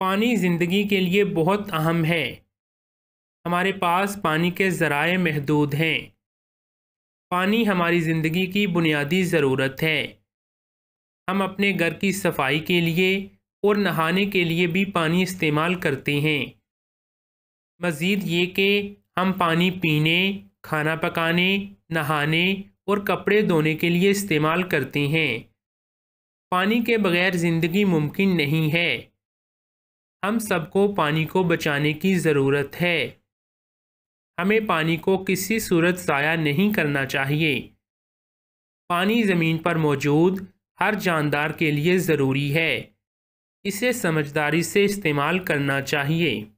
पानी ज़िंदगी के लिए बहुत अहम है हमारे पास पानी के ज़राए महदूद हैं पानी हमारी ज़िंदगी की बुनियादी ज़रूरत है हम अपने घर की सफाई के लिए और नहाने के लिए भी पानी इस्तेमाल करते हैं मज़ीद ये कि हम पानी पीने खाना पकाने नहाने और कपड़े धोने के लिए इस्तेमाल करते हैं पानी के बगैर ज़िंदगी मुमकिन नहीं है हम सबको पानी को बचाने की ज़रूरत है हमें पानी को किसी सूरत ज़ाया नहीं करना चाहिए पानी ज़मीन पर मौजूद हर जानदार के लिए ज़रूरी है इसे समझदारी से इस्तेमाल करना चाहिए